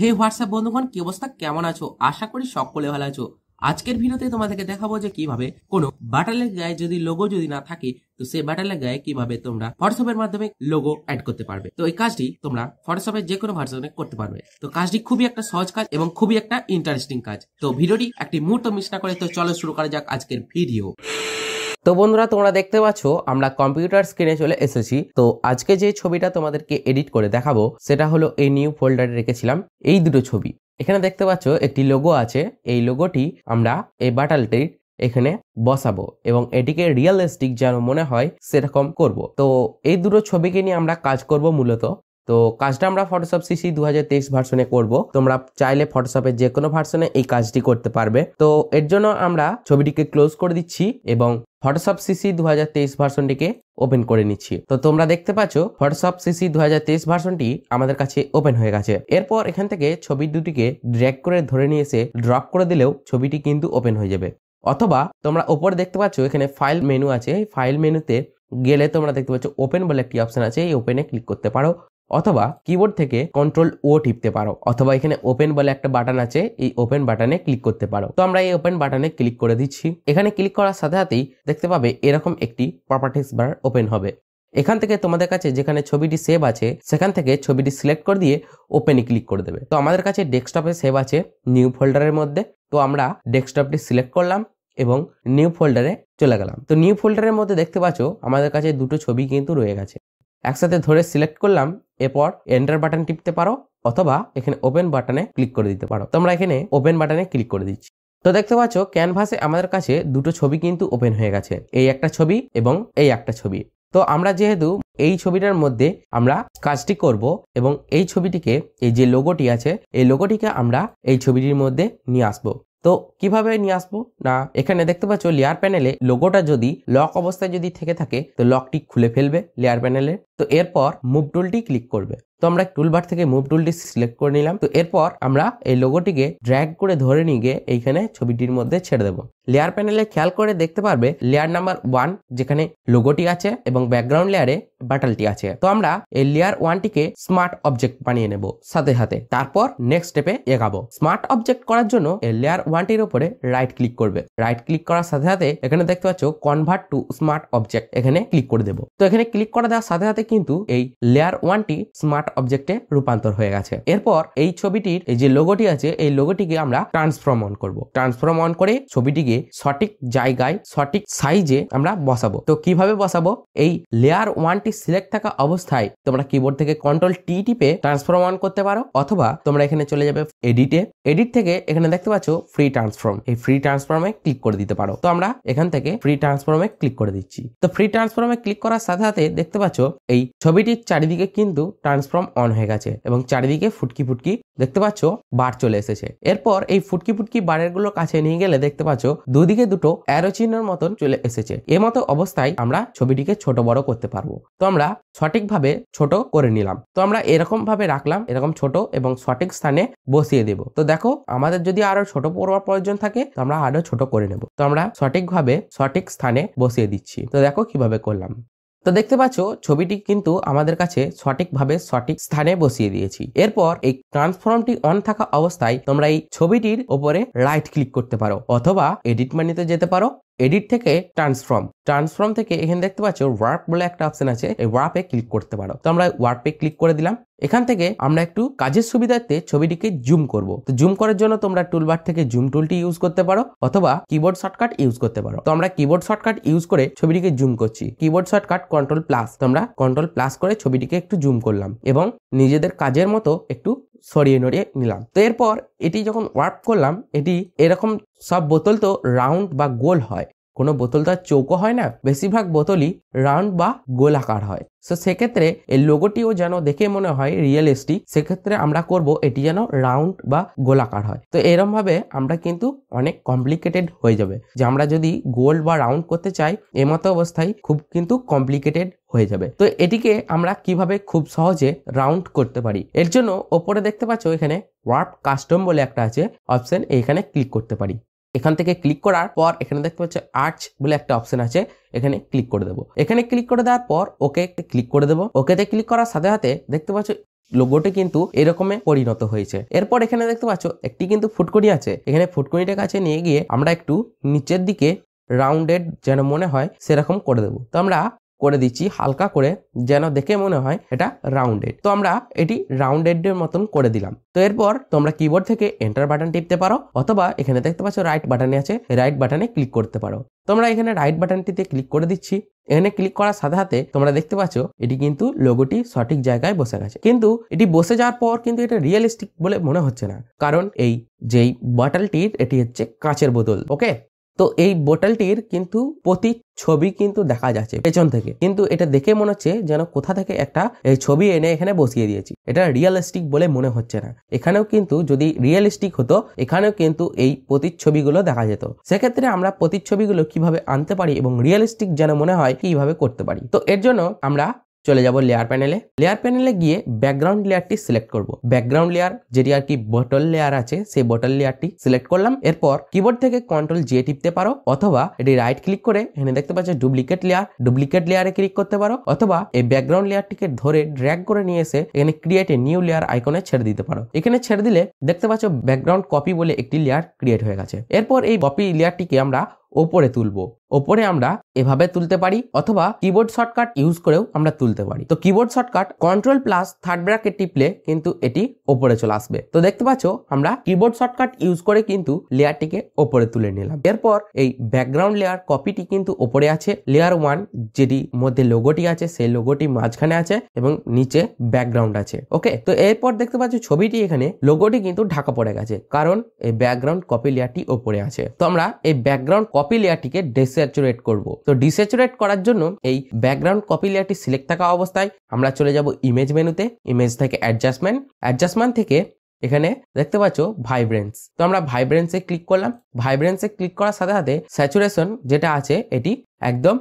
হে WhatsApp বন্ধুগণ কি অবস্থা কেমন আছো আশা করি সকলে ভালো আছো আজকের ভিডিওতে তোমাদেরকে দেখাবো যে কিভাবে কোনো বাটালের গায়ে যদি লোগো যদি না থাকে তো সেই বাটালের গায়ে কিভাবে তোমরা হোয়াটসঅ্যাপের মাধ্যমে লোগো অ্যাড করতে পারবে তো এই কাজটি তোমরা হোয়াটসঅ্যাপের যে কোনো ভার্সনে করতে পারবে তো কাজটি খুবই একটা সহজ কাজ এবং খুবই একটা ইন্টারেস্টিং কাজ তো ভিডিওটি একটি মুহূর্ত মিস না করে তো চলো শুরু করা যাক আজকের ভিডিও তো বন্ধুরা তোমরা দেখতে পাচ্ছ আমরা কম্পিউটার স্ক্রিনে চলে এসেছি তো আজকে যে ছবিটা তোমাদেরকে এডিট করে দেখাবো সেটা হলো এই নিউ ফোল্ডারে রেখেছিলাম এই দুটো ছবি এখানে দেখতে পাচ্ছ একটি লোগো আছে এই লোগোটি আমরা এই বাটালটি এখানে বসাবো এবং এটিকে রিয়েলিস্টিক যেন মনে হয় সেরকম করব তো এই দুটো ছবিকে নিয়ে আমরা কাজ করব মূলত তো কাজটা আমরা ফটোশপ সিসি দু হাজার তেইশ ভার্সনে করব তোমরা চাইলে ফটোশপের যে কোনো ভার্সনে এই কাজটি করতে পারবে তো এর জন্য আমরা ছবিটিকে ক্লোজ করে দিচ্ছি এবং ফটোশপ সিসি দু হাজার তেইশ ভার্সনটিকে ওপেন করে নিচ্ছি তো তোমরা দেখতে পাচ্ছ ফটোশপ সিসি দু হাজার তেইশ ভার্সনটি আমাদের কাছে ওপেন হয়ে গেছে এরপর এখান থেকে ছবি দুটিকে ড্র্যাগ করে ধরে নিয়ে এসে ড্রপ করে দিলেও ছবিটি কিন্তু ওপেন হয়ে যাবে অথবা তোমরা ওপরে দেখতে পাচ্ছ এখানে ফাইল মেনু আছে ফাইল মেনুতে গেলে তোমরা দেখতে পাচ্ছ ওপেন বলে একটি অপশন আছে এই ওপেনে ক্লিক করতে পারো অথবা কিবোর্ড থেকে কন্ট্রোল ও টিপতে পারো অথবা এখানে ওপেন বলে একটা বাটন আছে এই ওপেন বাটনে ক্লিক করতে পারো তো আমরা এই ওপেন বাটনে ক্লিক করে দিচ্ছি এখানে ক্লিক করার সাথে সাথেই দেখতে পাবে এরকম একটি প্রপার্টিস বার ওপেন হবে এখান থেকে তোমাদের কাছে যেখানে ছবিটি সেভ আছে সেখান থেকে ছবিটি সিলেক্ট করে দিয়ে ওপেনে ক্লিক করে দেবে তো আমাদের কাছে ডেস্কটপে সেভ আছে নিউ ফোল্ডারের মধ্যে তো আমরা ডেস্কটপটি সিলেক্ট করলাম এবং নিউ ফোল্ডারে চলে গেলাম তো নিউ ফোল্ডারের মধ্যে দেখতে পাচ্ছ আমাদের কাছে দুটো ছবি কিন্তু রয়ে গেছে একসাথে ধরে সিলেক্ট করলাম এরপর এন্টার বাটন টিপতে পারো অথবা এখানে ওপেন বাটনে ক্লিক করে দিতে পারো তোমরা এখানে ওপেন বাটনে ক্লিক করে দিচ্ছি তো দেখতে পাচ্ছ ক্যানভাসে আমাদের কাছে দুটো ছবি কিন্তু ওপেন হয়ে গেছে এই একটা ছবি এবং এই একটা ছবি তো আমরা যেহেতু এই ছবিটার মধ্যে আমরা কাজটি করব এবং এই ছবিটিকে এই যে লোগোটি আছে এই লোগোটিকে আমরা এই ছবিটির মধ্যে নিয়ে আসবো তো কিভাবে নিয়ে আসবো না এখানে দেখতে পাচ্ছ লেয়ার প্যানেলে লোগোটা যদি লক অবস্থায় যদি থেকে থাকে তো লকটি খুলে ফেলবে লেয়ার প্যানেলে তো এরপর মুভ টুলটি ক্লিক করবে তো আমরা টুলবার থেকে মুভ টুলটি সিলেক্ট করে নিলাম তো এরপর আমরা এই লোগোটিকে ড্র্যাগ করে ধরে নিয়ে গিয়ে এইখানে ছবিটির মধ্যে ছেড়ে দেবো লেয়ার প্যানেলে খেয়াল করে দেখতে পারবে লেয়ার নাম্বার ওয়ান যেখানে লোগোটি আছে এবং ব্যাকগ্রাউন্ড লেয়ারে বাটালটি আছে তো আমরা এই লেয়ার ওয়ানটিকে স্মার্ট অবজেক্ট বানিয়ে নেব সাথে সাথে তারপর নেক্সট স্টেপে এগাবো স্মার্ট অবজেক্ট করার জন্য এই লেয়ার ওয়ানটির উপরে রাইট ক্লিক করবে রাইট ক্লিক করার সাথে সাথে এখানে দেখতে পাচ্ছ কনভার্ট টু স্মার্ট অবজেক্ট এখানে ক্লিক করে দেবো তো এখানে ক্লিক করে দেওয়ার সাথে সাথে কিন্তু এই লেয়ার ওয়ানটি স্মার্ট অবজেক্টে রূপান্তর হয়ে গেছে এরপর এই ছবিটির এই যে লোগোটি আছে এই লোগোটিকে আমরা ট্রান্সফর্ম অন করব ট্রান্সফর্ম অন করে ছবিটিকে সঠিক জায়গায় সঠিক সাইজে আমরা বসাবো তো কিভাবে বসাবো এই লেয়ার ওয়ানটি সিলেক্ট থাকা অবস্থায় তোমরা কিবোর্ড থেকে কন্ট্রোল টি টিপে ট্রান্সফর্ম অন করতে পারো অথবা তোমরা এখানে চলে যাবে এডিটে এডিট থেকে এখানে দেখতে পাচ্ছ ফ্রি ট্রান্সফর্ম এই ফ্রি ট্রান্সফর্মে ক্লিক করে দিতে পারো তো আমরা এখান থেকে ফ্রি ট্রান্সফর্মে ক্লিক করে দিচ্ছি তো ফ্রি ট্রান্সফর্মে ক্লিক করার সাথে সাথে দেখতে পাচ্ছ এই ছবিটির চারিদিকে কিন্তু ট্রান্সফর্ম প্ল্যাটফর্ম অন হয়ে গেছে এবং চারিদিকে ফুটকি ফুটকি দেখতে পাচ্ছ বার চলে এসেছে এরপর এই ফুটকি ফুটকি বারের গুলো কাছে নিয়ে গেলে দেখতে পাচ্ছ দুদিকে দুটো অ্যারো চিহ্নের মতন চলে এসেছে এ মতো অবস্থায় আমরা ছবিটিকে ছোট বড় করতে পারবো তো আমরা সঠিকভাবে ছোট করে নিলাম তো আমরা এরকম ভাবে রাখলাম এরকম ছোট এবং সঠিক স্থানে বসিয়ে দেব তো দেখো আমাদের যদি আরো ছোট পড়বার প্রয়োজন থাকে তো আমরা আরো ছোট করে নেব তো আমরা সঠিকভাবে সঠিক স্থানে বসিয়ে দিচ্ছি তো দেখো কিভাবে করলাম তো দেখতে পাচ্ছ ছবিটি কিন্তু আমাদের কাছে সঠিকভাবে সঠিক স্থানে বসিয়ে দিয়েছি এরপর এই ট্রান্সফর্মটি অন থাকা অবস্থায় তোমরা এই ছবিটির ওপরে রাইট ক্লিক করতে পারো অথবা এডিট মানিতে যেতে পারো এডিট থেকে ট্রান্সফর্ম ট্রান্সফর্ম থেকে এখানে দেখতে পাচ্ছ ওয়ার্প বলে একটা অপশন আছে এই ওয়ার্পে ক্লিক করতে পারো তো আমরা ওয়ার্পে ক্লিক করে দিলাম এখান থেকে আমরা একটু কাজের সুবিধার্থে ছবিটিকে জুম করব তো জুম করার জন্য তোমরা টুলবার থেকে জুম টুলটি ইউজ করতে পারো অথবা কিবোর্ড শর্টকাট ইউজ করতে পারো তো আমরা কিবোর্ড শর্টকাট ইউজ করে ছবিটিকে জুম করছি কিবোর্ড শর্টকাট কন্ট্রোল প্লাস তোমরা কন্ট্রোল প্লাস করে ছবিটিকে একটু জুম করলাম এবং নিজেদের কাজের মতো একটু সরিয়ে নড়িয়ে নিলাম তো এরপর এটি যখন ওয়ার্প করলাম এটি এরকম সব বোতল তো রাউন্ড বা গোল হয় কোনো বোতল তো আর চৌকো হয় না বেশিরভাগ বোতলই রাউন্ড বা গোলাকার হয় সো সেক্ষেত্রে এই লোগোটিও যেন দেখে মনে হয় রিয়েলিস্টিক সেক্ষেত্রে আমরা করব এটি যেন রাউন্ড বা গোলাকার হয় তো এরমভাবে আমরা কিন্তু অনেক কমপ্লিকেটেড হয়ে যাবে যে আমরা যদি গোল বা রাউন্ড করতে চাই এমতো অবস্থায় খুব কিন্তু কমপ্লিকেটেড হয়ে যাবে তো এটিকে আমরা কিভাবে খুব সহজে রাউন্ড করতে পারি এর জন্য ওপরে দেখতে পাচ্ছ এখানে ওয়ার্প কাস্টম বলে একটা আছে অপশন এইখানে ক্লিক করতে পারি এখান থেকে ক্লিক করার পর এখানে দেখতে পাচ্ছ আর্চ বলে একটা অপশন আছে এখানে ক্লিক করে দেবো এখানে ক্লিক করে দেওয়ার পর ওকে ক্লিক করে দেবো ওকেতে ক্লিক করার সাথে সাথে দেখতে পাচ্ছ লোগোটি কিন্তু এরকমে পরিণত হয়েছে এরপর এখানে দেখতে পাচ্ছ একটি কিন্তু ফুটকড়ি আছে এখানে ফুটকড়িটা কাছে নিয়ে গিয়ে আমরা একটু নিচের দিকে রাউন্ডেড যেন মনে হয় সেরকম করে দেবো তো আমরা করে দিচ্ছি হালকা করে যেন দেখে মনে হয় এটা রাউন্ডেড তো আমরা এটি রাউন্ডেডের মতন করে দিলাম তো এরপর তোমরা কিবোর্ড থেকে এন্টার বাটন টিপতে পারো অথবা এখানে দেখতে পাচ্ছ রাইট বাটনে আছে রাইট বাটনে ক্লিক করতে পারো তোমরা এখানে রাইট বাটনটিতে ক্লিক করে দিচ্ছি এখানে ক্লিক করার সাথে সাথে তোমরা দেখতে পাচ্ছ এটি কিন্তু লোগোটি সঠিক জায়গায় বসে গেছে কিন্তু এটি বসে যাওয়ার পর কিন্তু এটা রিয়েলিস্টিক বলে মনে হচ্ছে না কারণ এই যেই বাটলটির এটি হচ্ছে কাঁচের বোতল ওকে তো এই বোটলটির কিন্তু প্রতি ছবি কিন্তু দেখা যাচ্ছে পেছন থেকে কিন্তু এটা দেখে মনে হচ্ছে যেন কোথা থেকে একটা এই ছবি এনে এখানে বসিয়ে দিয়েছি এটা রিয়েলিস্টিক বলে মনে হচ্ছে না এখানেও কিন্তু যদি রিয়েলিস্টিক হতো এখানেও কিন্তু এই প্রতিচ্ছবিগুলো দেখা যেত সেক্ষেত্রে আমরা প্রতিচ্ছবিগুলো কিভাবে আনতে পারি এবং রিয়েলিস্টিক যেন মনে হয় কিভাবে করতে পারি তো এর জন্য আমরা চলে যাব লেয়ার প্যানেলে লেয়ার প্যানেলে গিয়ে ব্যাকগ্রাউন্ড লেয়ারটি সিলেক্ট করব ব্যাকগ্রাউন্ড লেয়ার যেটি আর কি বটল লেয়ার আছে সেই বটল লেয়ারটি সিলেক্ট করলাম এরপর কিবোর্ড থেকে কন্ট্রোল জে টিপতে পারো অথবা এটি রাইট ক্লিক করে এখানে দেখতে পাচ্ছ ডুপ্লিকেট লেয়ার ডুপ্লিকেট লেয়ারে ক্লিক করতে পারো অথবা এই ব্যাকগ্রাউন্ড লেয়ারটিকে ধরে ড্র্যাগ করে নিয়ে এসে এখানে ক্রিয়েট এ নিউ লেয়ার আইকনে ছেড়ে দিতে পারো এখানে ছেড়ে দিলে দেখতে পাচ্ছ ব্যাকগ্রাউন্ড কপি বলে একটি লেয়ার ক্রিয়েট হয়ে গেছে এরপর এই কপি লেয়ারটিকে আমরা ওপরে তুলব ওপরে আমরা এভাবে তুলতে পারি অথবা কিবোর্ড শর্টকাট ইউজ করেও আমরা তুলতে পারি তো keyboard shortcut control plus third bracket টিপলে কিন্তু এটি ওপরে চলে আসবে তো দেখতে পাচ্ছ আমরা কিবোর্ড শর্টকাট ইউজ করে কিন্তু লেয়ারটিকে ওপরে তুলে নিলাম এরপর এই ব্যাকগ্রাউন্ড লেয়ার কপিটি কিন্তু ওপরে আছে লেয়ার ওয়ান যেটি মধ্যে লোগোটি আছে সেই লোগোটি মাঝখানে আছে এবং নিচে ব্যাকগ্রাউন্ড আছে ওকে তো এরপর দেখতে পাচ্ছ ছবিটি এখানে লোগোটি কিন্তু ঢাকা পড়ে গেছে কারণ এই ব্যাকগ্রাউন্ড কপি লেয়ারটি ওপরে আছে তো আমরা এই ব্যাকগ্রাউন্ড কপি লেয়ারটিকে ডিস্যাচুরেট করব তো ডিস্যাচুরেট করার জন্য এই ব্যাকগ্রাউন্ড কপি লেয়ারটি সিলেক্ট থাকা অবস্থায় আমরা চলে যাব ইমেজ মেনুতে ইমেজ থেকে অ্যাডজাস্টমেন্ট অ্যাডজাস্টমেন্ট থেকে এখানে দেখতে পাচ্ছ ভাইব্রেন্স তো আমরা ভাইব্রেন্সে ক্লিক করলাম ভাইব্রেন্সে ক্লিক করার সাথে সাথে স্যাচুরেশন যেটা আছে এটি একদম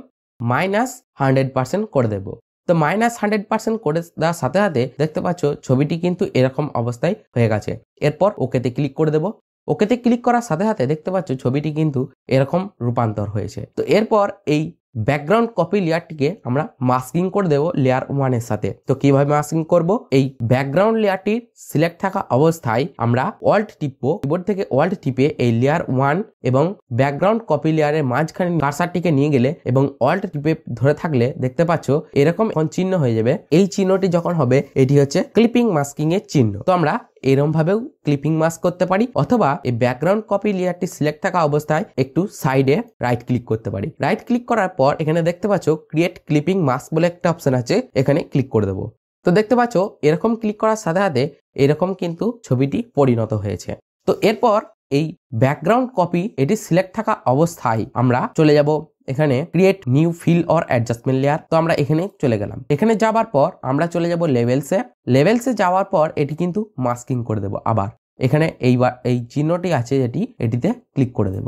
মাইনাস হান্ড্রেড পার্সেন্ট করে দেবো তো মাইনাস হান্ড্রেড পার্সেন্ট করে দেওয়ার সাথে সাথে দেখতে পাচ্ছ ছবিটি কিন্তু এরকম অবস্থায় হয়ে গেছে এরপর ওকেতে ক্লিক করে দেবো ওকেতে ক্লিক করার সাথে সাথে দেখতে পাচ্ছ ছবিটি কিন্তু এরকম রূপান্তর হয়েছে তো এরপর এই ব্যাকগ্রাউন্ড কপি লেয়ারটিকে আমরা মাস্কিং করে দেবো লেয়ার ওয়ানের সাথে তো কিভাবে মাস্কিং করব এই ব্যাকগ্রাউন্ড লেয়ারটির সিলেক্ট থাকা অবস্থায় আমরা অল্ট টিপবো কিবোর্ড থেকে অল্ট টিপে এই লেয়ার ওয়ান এবং ব্যাকগ্রাউন্ড কপি লেয়ারের মাঝখানে কার্সারটিকে নিয়ে গেলে এবং অল্ট টিপে ধরে থাকলে দেখতে পাচ্ছ এরকম এখন চিহ্ন হয়ে যাবে এই চিহ্নটি যখন হবে এটি হচ্ছে ক্লিপিং মাস্কিং এর চিহ্ন তো আমরা এরমভাবেও ক্লিপিং মাস্ক করতে পারি অথবা এই ব্যাকগ্রাউন্ড কপি লেয়ারটি সিলেক্ট থাকা অবস্থায় একটু সাইডে রাইট ক্লিক করতে পারি রাইট ক্লিক করার পর এখানে দেখতে পাচ্ছ ক্রিয়েট ক্লিপিং মাস্ক বলে একটা অপশন আছে এখানে ক্লিক করে দেবো তো দেখতে পাচ্ছ এরকম ক্লিক করার সাথে সাথে এরকম কিন্তু ছবিটি পরিণত হয়েছে তো এরপর এই ব্যাকগ্রাউন্ড কপি এটি সিলেক্ট থাকা অবস্থায় আমরা চলে যাব এখানে create new fill or adjustment layer তো আমরা এখানে চলে গেলাম এখানে যাবার পর আমরা চলে যাব লেভেলসে লেভেলসে যাওয়ার পর এটি কিন্তু মাস্কিং করে দেব আবার এখানে এই এই চিহ্নটি আছে যেটি এটিতে ক্লিক করে দেব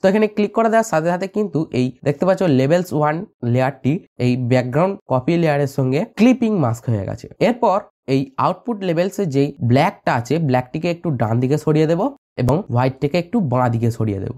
তো এখানে ক্লিক করে দেওয়ার সাথে সাথে কিন্তু এই দেখতে পাচ্ছ লেভেলস ওয়ান লেয়ারটি এই ব্যাকগ্রাউন্ড কপি লেয়ারের সঙ্গে ক্লিপিং মাস্ক হয়ে গেছে এরপর এই আউটপুট লেভেলসে যেই ব্ল্যাকটা আছে ব্ল্যাকটিকে একটু ডান দিকে সরিয়ে দেব এবং হোয়াইটটিকে একটু বাঁ দিকে সরিয়ে দেব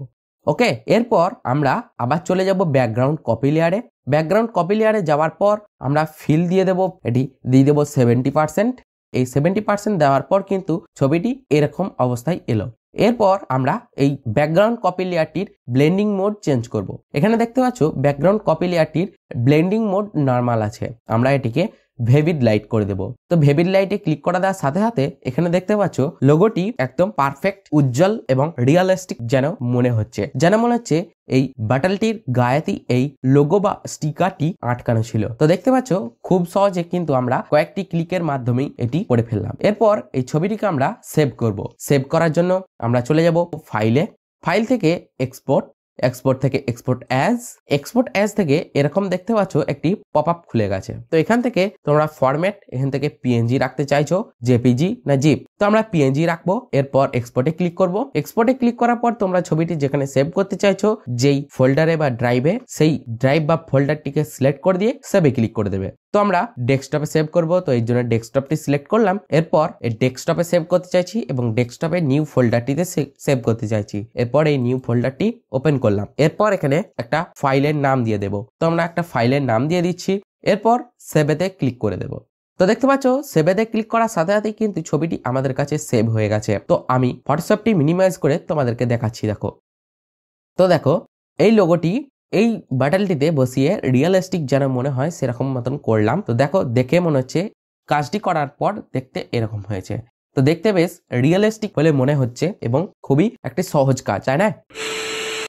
ওকে এরপর আমরা আবার চলে যাব ব্যাকগ্রাউন্ড কপি লেয়ারে ব্যাকগ্রাউন্ড কপি লেয়ারে যাওয়ার পর আমরা ফিল দিয়ে দেব এটি দিয়ে দেবো সেভেন্টি পার্সেন্ট এই সেভেন্টি পার্সেন্ট দেওয়ার পর কিন্তু ছবিটি এরকম অবস্থায় এলো এরপর আমরা এই ব্যাকগ্রাউন্ড কপি লেয়ারটির ব্লেন্ডিং মোড চেঞ্জ করব। এখানে দেখতে পাচ্ছ ব্যাকগ্রাউন্ড কপি লেয়ারটির ব্লেন্ডিং মোড নর্মাল আছে আমরা এটিকে ভেবিড লাইট করে দেব তো ভেবিড লাইটে ক্লিক করা দেওয়ার সাথে সাথে এখানে দেখতে পাচ্ছ লোগোটি একদম পারফেক্ট উজ্জ্বল এবং রিয়ালিস্টিক যেন মনে হচ্ছে যেন মনে হচ্ছে এই বাটালটির গায়েতেই এই লোগো বা স্টিকারটি আটকানো ছিল তো দেখতে পাচ্ছ খুব সহজে কিন্তু আমরা কয়েকটি ক্লিকের মাধ্যমেই এটি করে ফেললাম এরপর এই ছবিটিকে আমরা সেভ করব সেভ করার জন্য আমরা চলে যাব ফাইলে ফাইল থেকে এক্সপোর্ট এক্সপোর্ট থেকে এক্সপোর্ট অ্যাজ এক্সপোর্ট অ্যাজ থেকে এরকম দেখতে পাচ্ছ একটি পপ আপ খুলে গেছে তো এখান থেকে তোমরা ফরম্যাট এখান থেকে পিএনজি রাখতে চাইছো জেপিজি না জিপ তো আমরা পিএনজি রাখবো এরপর এক্সপোর্টে ক্লিক করব এক্সপোর্টে ক্লিক করার পর তোমরা ছবিটি যেখানে সেভ করতে চাইছো যেই ফোল্ডারে বা ড্রাইভে সেই ড্রাইভ বা ফোল্ডারটিকে সিলেক্ট করে দিয়ে সেভে ক্লিক করে দেবে তো আমরা ডেস্কটপে সেভ করব তো এর জন্য ডেস্কটপটি সিলেক্ট করলাম এরপর এই ডেস্কটপে সেভ করতে চাইছি এবং ডেস্কটপে নিউ ফোল্ডারটিতে সেভ করতে চাইছি এরপর এই নিউ ফোল্ডারটি ওপেন করলাম এরপর এখানে একটা ফাইলের নাম দিয়ে দেব তো আমরা একটা ফাইলের নাম দিয়ে দিচ্ছি এরপর সেভেতে ক্লিক করে দেব তো দেখতে পাচ্ছ সেভেতে ক্লিক করার সাথে সাথেই কিন্তু ছবিটি আমাদের কাছে সেভ হয়ে গেছে তো আমি হোয়াটসঅ্যাপটি মিনিমাইজ করে তোমাদেরকে দেখাচ্ছি দেখো তো দেখো এই লোগোটি এই বাটালটিতে বসিয়ে রিয়েলিস্টিক যেন মনে হয় সেরকম মতন করলাম তো দেখো দেখে মনে হচ্ছে কাজটি করার পর দেখতে এরকম হয়েছে তো দেখতে বেশ রিয়েলিস্টিক বলে মনে হচ্ছে এবং খুবই একটি সহজ কাজ তাই না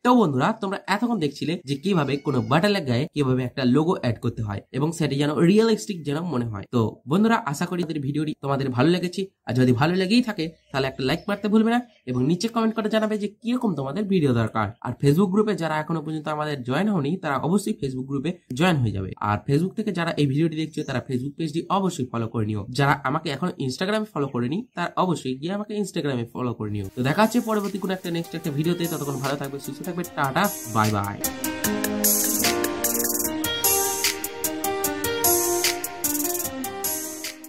তো বন্ধুরা তোমরা এতক্ষণ দেখছিলে যে কিভাবে কোনো বাটালের গায়ে কিভাবে একটা লোগো অ্যাড করতে হয় এবং সেটি যেন রিয়েলিস্টিক যেন মনে হয় তো বন্ধুরা আশা করি আমাদের ভিডিওটি তোমাদের ভালো লেগেছে আর যদি ভালো লেগেই থাকে তাহলে একটা লাইক মারতে ভুলবে না এবং নিচে কমেন্ট করে জানাবে যে কিরকম তোমাদের ভিডিও দরকার আর ফেসবুক গ্রুপে যারা এখনো পর্যন্ত আমাদের জয়েন হওনি তারা অবশ্যই ফেসবুক গ্রুপে জয়েন হয়ে যাবে আর ফেসবুক থেকে যারা এই ভিডিওটি দেখছো তারা ফেসবুক পেজটি অবশ্যই ফলো করে নিও যারা আমাকে এখন ইনস্টাগ্রামে ফলো করেনি তারা অবশ্যই গিয়ে আমাকে ইনস্টাগ্রামে ফলো করে নিও তো দেখা হচ্ছে পরবর্তী কোনো একটা নেক্সট একটা ভিডিওতে ততক্ষণ ভালো থাকবে সুস্থ থাকবে টাটা বাই বাই